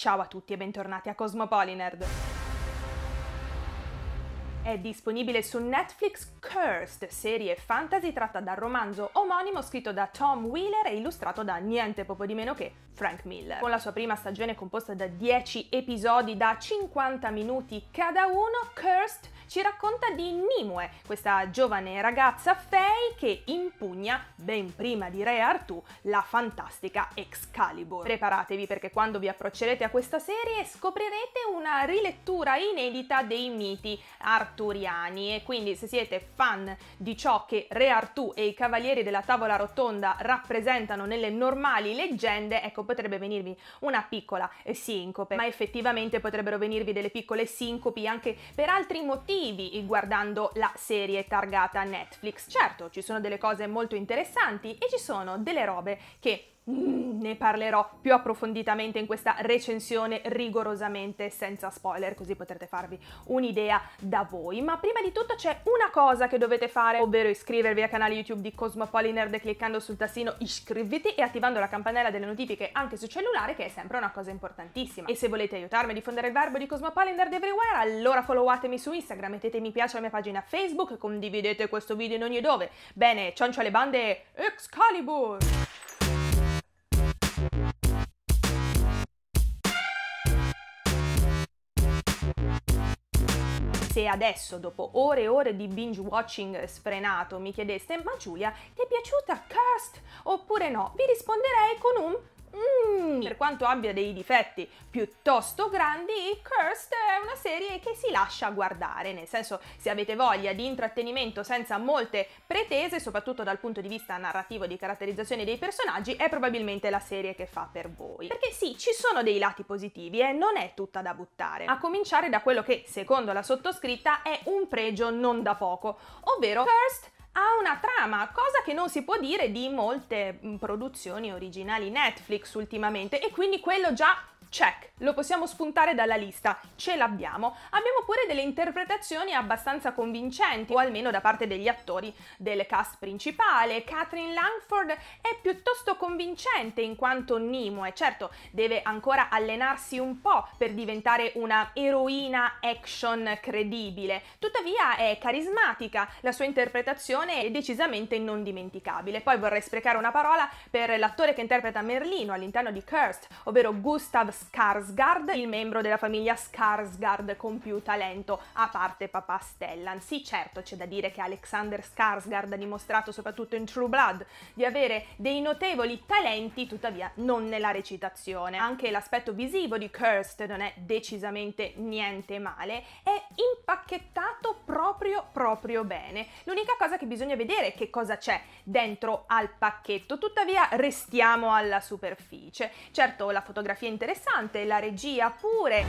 Ciao a tutti e bentornati a Cosmopolinerd. È disponibile su Netflix Cursed, serie fantasy tratta dal romanzo omonimo scritto da Tom Wheeler e illustrato da niente poco di meno che Frank Miller. Con la sua prima stagione composta da 10 episodi da 50 minuti cada uno, Cursed ci racconta di Nimue, questa giovane ragazza fei che impugna, ben prima di Re Artù, la fantastica Excalibur. Preparatevi perché quando vi approccerete a questa serie scoprirete una rilettura inedita dei miti arturiani e quindi se siete fan di ciò che Re Artù e i Cavalieri della Tavola Rotonda rappresentano nelle normali leggende, ecco potrebbe venirvi una piccola eh, sincope, ma effettivamente potrebbero venirvi delle piccole sincopi anche per altri motivi negativi guardando la serie targata Netflix. Certo, ci sono delle cose molto interessanti e ci sono delle robe che Mm, ne parlerò più approfonditamente in questa recensione rigorosamente senza spoiler, così potrete farvi un'idea da voi. Ma prima di tutto c'è una cosa che dovete fare, ovvero iscrivervi al canale YouTube di Cosmopoli Nerd cliccando sul tassino iscriviti e attivando la campanella delle notifiche anche su cellulare, che è sempre una cosa importantissima. E se volete aiutarmi a diffondere il verbo di Cosmopoli Nerd Everywhere, allora followatemi su Instagram, mettete mi piace alla mia pagina Facebook, condividete questo video in ogni dove. Bene, cioncio alle bande Excalibur! se adesso, dopo ore e ore di binge watching sfrenato, mi chiedeste ma Giulia, ti è piaciuta Cursed oppure no? Vi risponderei con un Mm, per quanto abbia dei difetti piuttosto grandi, Cursed è una serie che si lascia guardare, nel senso se avete voglia di intrattenimento senza molte pretese, soprattutto dal punto di vista narrativo e di caratterizzazione dei personaggi, è probabilmente la serie che fa per voi. Perché sì, ci sono dei lati positivi e eh, non è tutta da buttare, a cominciare da quello che, secondo la sottoscritta, è un pregio non da poco, ovvero Cursed ha una trama, cosa che non si può dire di molte produzioni originali Netflix ultimamente e quindi quello già check, lo possiamo spuntare dalla lista, ce l'abbiamo. Abbiamo pure delle interpretazioni abbastanza convincenti, o almeno da parte degli attori del cast principale. Catherine Langford è piuttosto convincente in quanto Nimue, certo deve ancora allenarsi un po' per diventare una eroina action credibile, tuttavia è carismatica, la sua interpretazione è decisamente non dimenticabile. Poi vorrei sprecare una parola per l'attore che interpreta Merlino all'interno di Cursed, ovvero Gustav Skarsgård, il membro della famiglia Skarsgård con più talento, a parte papà Stellan. Sì, certo, c'è da dire che Alexander Skarsgård ha dimostrato, soprattutto in True Blood, di avere dei notevoli talenti, tuttavia non nella recitazione. Anche l'aspetto visivo di Kirst non è decisamente niente male, è impacchettato proprio proprio bene. L'unica cosa che bisogna vedere è che cosa c'è dentro al pacchetto, tuttavia restiamo alla superficie. Certo, la fotografia è interessante, interessante, la regia pure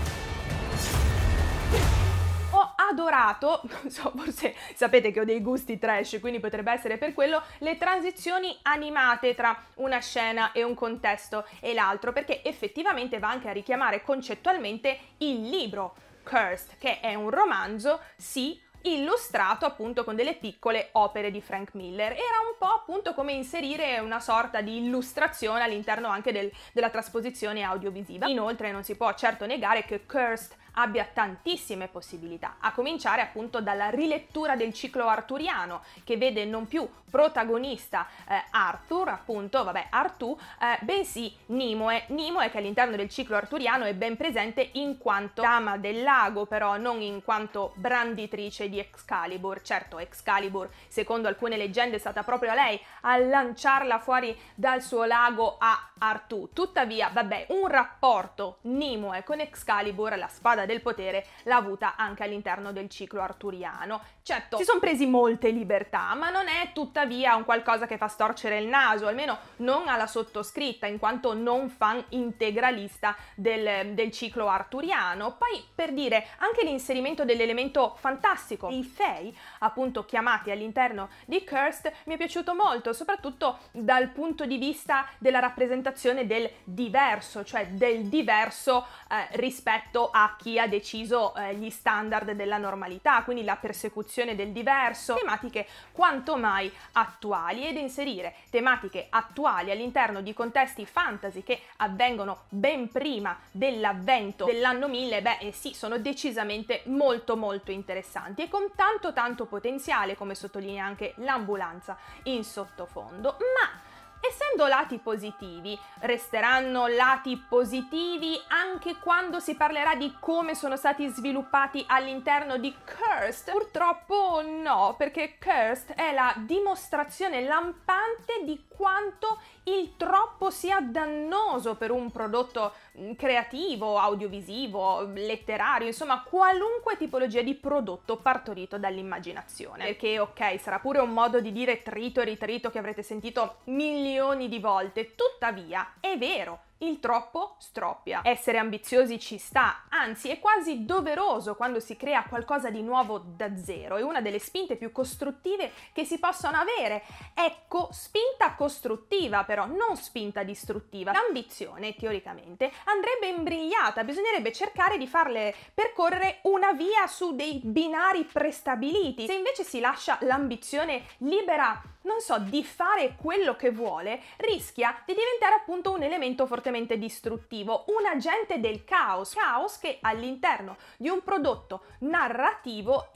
Ho adorato, non so, forse sapete che ho dei gusti trash, quindi potrebbe essere per quello, le transizioni animate tra una scena e un contesto e l'altro, perché effettivamente va anche a richiamare concettualmente il libro Cursed, che è un romanzo, sì, illustrato appunto con delle piccole opere di Frank Miller. Era un po' appunto come inserire una sorta di illustrazione all'interno anche del, della trasposizione audiovisiva. Inoltre non si può certo negare che Cursed abbia tantissime possibilità, a cominciare appunto dalla rilettura del ciclo arturiano che vede non più protagonista eh, Arthur, appunto, vabbè, Artù, eh, bensì Nimoe. Nimoe che all'interno del ciclo arturiano è ben presente in quanto dama del lago, però non in quanto branditrice di Excalibur. Certo, Excalibur, secondo alcune leggende, è stata proprio lei a lanciarla fuori dal suo lago a Artù. Tuttavia, vabbè, un rapporto Nimoe con Excalibur, la spada del del potere l'ha avuta anche all'interno del ciclo arturiano. Certo, si sono presi molte libertà, ma non è tuttavia un qualcosa che fa storcere il naso, almeno non alla sottoscritta, in quanto non fan integralista del, del ciclo arturiano. Poi, per dire, anche l'inserimento dell'elemento fantastico, i fei, appunto chiamati all'interno di Cursed, mi è piaciuto molto, soprattutto dal punto di vista della rappresentazione del diverso, cioè del diverso eh, rispetto a chi chi ha deciso eh, gli standard della normalità, quindi la persecuzione del diverso, tematiche quanto mai attuali ed inserire tematiche attuali all'interno di contesti fantasy che avvengono ben prima dell'avvento dell'anno 1000, beh eh sì, sono decisamente molto molto interessanti e con tanto tanto potenziale come sottolinea anche l'ambulanza in sottofondo, ma Essendo lati positivi, resteranno lati positivi anche quando si parlerà di come sono stati sviluppati all'interno di Cursed? Purtroppo no, perché Cursed è la dimostrazione lampante di quanto il troppo sia dannoso per un prodotto mm, creativo, audiovisivo, letterario, insomma qualunque tipologia di prodotto partorito dall'immaginazione. Perché ok, sarà pure un modo di dire trito e ritrito che avrete sentito milioni di volte, tuttavia è vero il troppo stroppia. Essere ambiziosi ci sta, anzi è quasi doveroso quando si crea qualcosa di nuovo da zero. È una delle spinte più costruttive che si possono avere. Ecco, spinta costruttiva però, non spinta distruttiva. L'ambizione, teoricamente, andrebbe imbrigliata, bisognerebbe cercare di farle percorrere una via su dei binari prestabiliti. Se invece si lascia l'ambizione libera non so, di fare quello che vuole, rischia di diventare appunto un elemento fortemente distruttivo, un agente del caos, caos che all'interno di un prodotto narrativo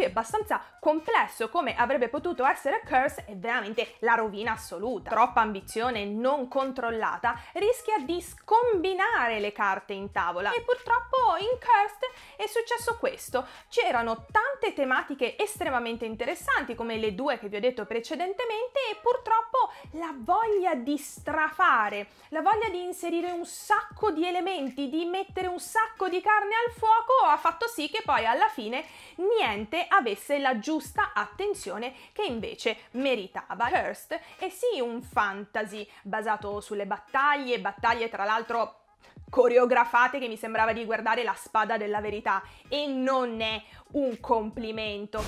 anche abbastanza complesso come avrebbe potuto essere Curse è veramente la rovina assoluta. Troppa ambizione non controllata rischia di scombinare le carte in tavola e purtroppo in Curse è successo questo. C'erano tante tematiche estremamente interessanti come le due che vi ho detto precedentemente e purtroppo la voglia di strafare, la voglia di inserire un sacco di elementi, di mettere un sacco di carne al fuoco ha fatto sì che poi alla fine niente avesse la giusta attenzione che invece meritava. Hearst è sì un fantasy basato sulle battaglie, battaglie tra l'altro coreografate che mi sembrava di guardare la spada della verità e non è un complimento.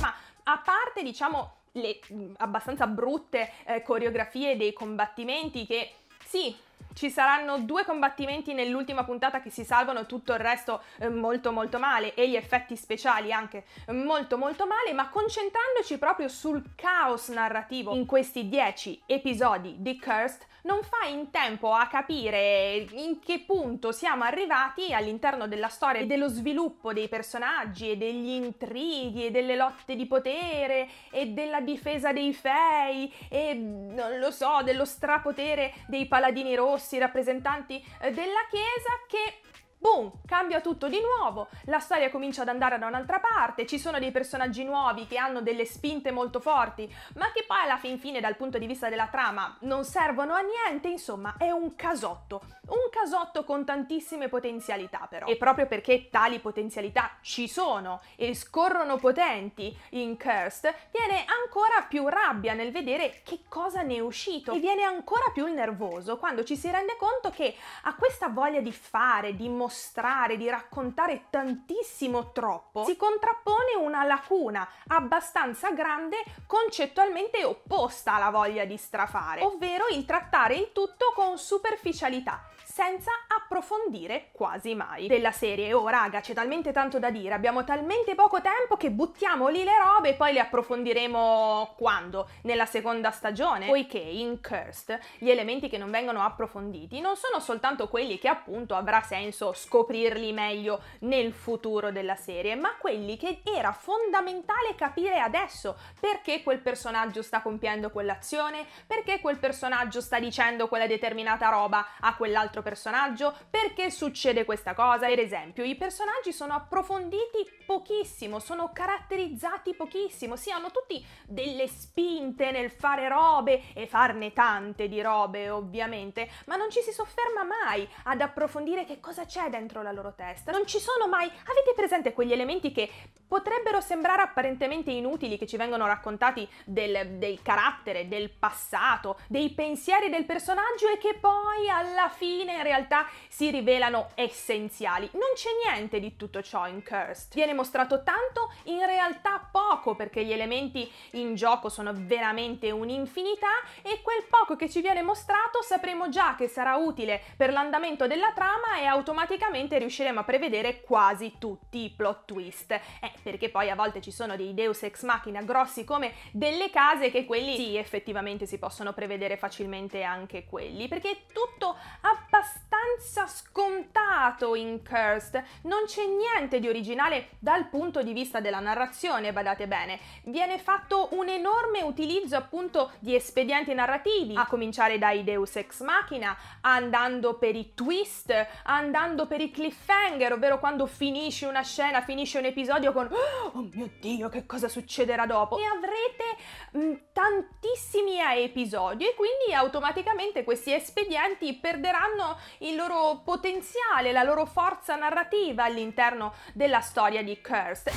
Ma a parte diciamo le abbastanza brutte eh, coreografie dei combattimenti che sì, ci saranno due combattimenti nell'ultima puntata che si salvano, tutto il resto eh, molto molto male e gli effetti speciali anche eh, molto molto male, ma concentrandoci proprio sul caos narrativo in questi dieci episodi di Cursed, non fa in tempo a capire in che punto siamo arrivati all'interno della storia e dello sviluppo dei personaggi e degli intrighi e delle lotte di potere e della difesa dei fei e non lo so, dello strapotere dei paladini rossi rappresentanti eh, della Chiesa che boom, cambia tutto di nuovo, la storia comincia ad andare da un'altra parte, ci sono dei personaggi nuovi che hanno delle spinte molto forti, ma che poi alla fin fine dal punto di vista della trama non servono a niente, insomma è un casotto, un casotto con tantissime potenzialità però. E proprio perché tali potenzialità ci sono e scorrono potenti in Cursed, viene ancora più rabbia nel vedere che cosa ne è uscito e viene ancora più il nervoso quando ci si rende conto che ha questa voglia di fare, di mostrare, mostrare, di raccontare tantissimo troppo, si contrappone una lacuna abbastanza grande concettualmente opposta alla voglia di strafare, ovvero il trattare il tutto con superficialità, senza approfondire quasi mai. Della serie, oh raga, c'è talmente tanto da dire, abbiamo talmente poco tempo che buttiamo lì le robe e poi le approfondiremo quando? Nella seconda stagione? Poiché in Cursed gli elementi che non vengono approfonditi non sono soltanto quelli che appunto avrà senso scoprirli meglio nel futuro della serie, ma quelli che era fondamentale capire adesso perché quel personaggio sta compiendo quell'azione, perché quel personaggio sta dicendo quella determinata roba a quell'altro nostro personaggio, perché succede questa cosa. Per esempio, i personaggi sono approfonditi pochissimo, sono caratterizzati pochissimo, si hanno tutti delle spinte nel fare robe e farne tante di robe, ovviamente, ma non ci si sofferma mai ad approfondire che cosa c'è dentro la loro testa. Non ci sono mai Avete presente quegli elementi che potrebbero sembrare apparentemente inutili che ci vengono raccontati del, del carattere, del passato, dei pensieri del personaggio e che poi alla fine fine in realtà si rivelano essenziali. Non c'è niente di tutto ciò in Cursed. Viene mostrato tanto, in realtà poco, perché gli elementi in gioco sono veramente un'infinità e quel poco che ci viene mostrato sapremo già che sarà utile per l'andamento della trama e automaticamente riusciremo a prevedere quasi tutti i plot twist. Eh, perché poi a volte ci sono dei deus ex machina grossi come delle case che quelli sì, effettivamente si possono prevedere facilmente anche quelli, perché è tutto apparente abbastanza scontato in Cursed, non c'è niente di originale dal punto di vista della narrazione, badate bene. Viene fatto un enorme utilizzo appunto di espedienti narrativi, a cominciare dai Deus Ex Machina, andando per i twist, andando per i cliffhanger, ovvero quando finisce una scena, finisce un episodio con oh, oh mio dio, che cosa succederà dopo? E avrete mh, tantissimi eh, episodi e quindi automaticamente questi espedienti perderanno il loro potenziale, la loro forza narrativa all'interno della storia di Cursed.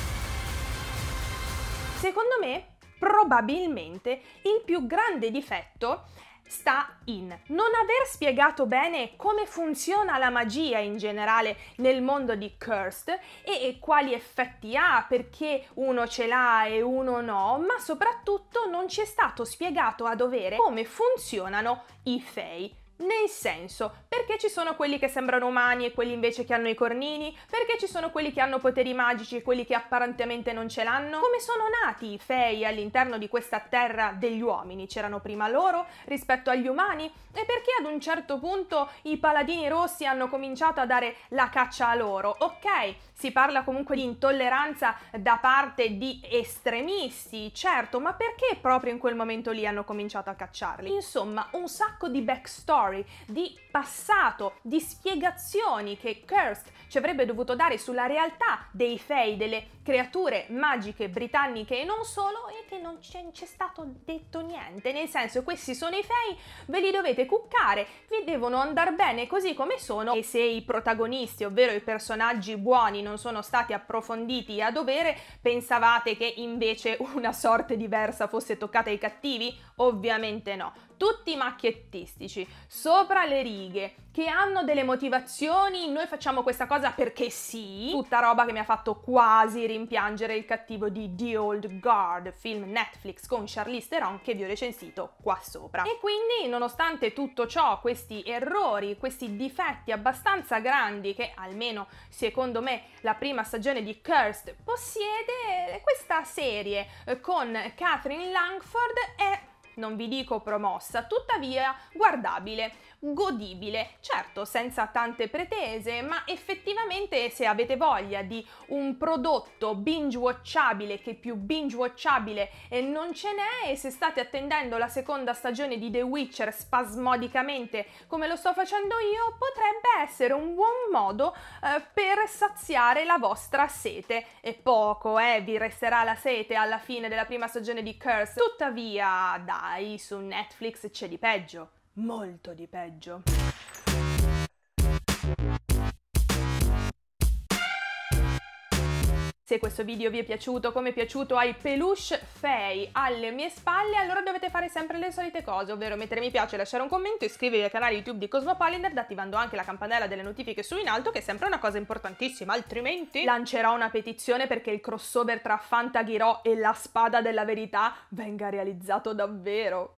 Secondo me, probabilmente il più grande difetto sta in non aver spiegato bene come funziona la magia in generale nel mondo di Cursed e quali effetti ha, perché uno ce l'ha e uno no, ma soprattutto non ci è stato spiegato a dovere come funzionano i fei. Nel senso, perché ci sono quelli che sembrano umani e quelli invece che hanno i cornini? Perché ci sono quelli che hanno poteri magici e quelli che apparentemente non ce l'hanno? Come sono nati i fei all'interno di questa terra degli uomini? C'erano prima loro rispetto agli umani? E perché ad un certo punto i paladini rossi hanno cominciato a dare la caccia a loro? Ok, si parla comunque di intolleranza da parte di estremisti, certo, ma perché proprio in quel momento lì hanno cominciato a cacciarli? Insomma, un sacco di backstory backstory, di passato, di spiegazioni che Kirst ci avrebbe dovuto dare sulla realtà dei Fey, delle creature magiche britanniche e non solo, e che non c'è, c'è stato detto niente. Nel senso, questi sono i Fey, ve li dovete cuccare, vi devono andare bene così come sono, e se i protagonisti, ovvero i personaggi buoni, non sono stati approfonditi a dovere, pensavate che invece una sorte diversa fosse toccata ai cattivi? Ovviamente no tutti macchiettistici, sopra le righe, che hanno delle motivazioni, noi facciamo questa cosa perché sì, tutta roba che mi ha fatto quasi rimpiangere il cattivo di The Old Guard, film Netflix con Charlize Theron che vi ho recensito qua sopra. E quindi, nonostante tutto ciò, questi errori, questi difetti abbastanza grandi che almeno secondo me la prima stagione di Cursed possiede, questa serie eh, con Catherine Langford è non vi dico promossa, tuttavia guardabile, godibile, certo senza tante pretese, ma effettivamente se avete voglia di un prodotto binge watchabile che più binge watchabile eh, non ce n'è e se state attendendo la seconda stagione di The Witcher spasmodicamente come lo sto facendo io, potrebbe essere un buon modo eh, per saziare la vostra sete e poco, eh, vi resterà la sete alla fine della prima stagione di Curse. Tuttavia, dai Sky, su Netflix c'è di peggio, molto di peggio. Se questo video vi è piaciuto come è piaciuto ai peluche fei alle mie spalle, allora dovete fare sempre le solite cose, ovvero mettere mi piace, lasciare un commento, iscrivervi al canale YouTube di Cosmopolitan, attivando anche la campanella delle notifiche su in alto, che è sempre una cosa importantissima, altrimenti lancerò una petizione perché il crossover tra Fantaghirò e la Spada della Verità venga realizzato davvero.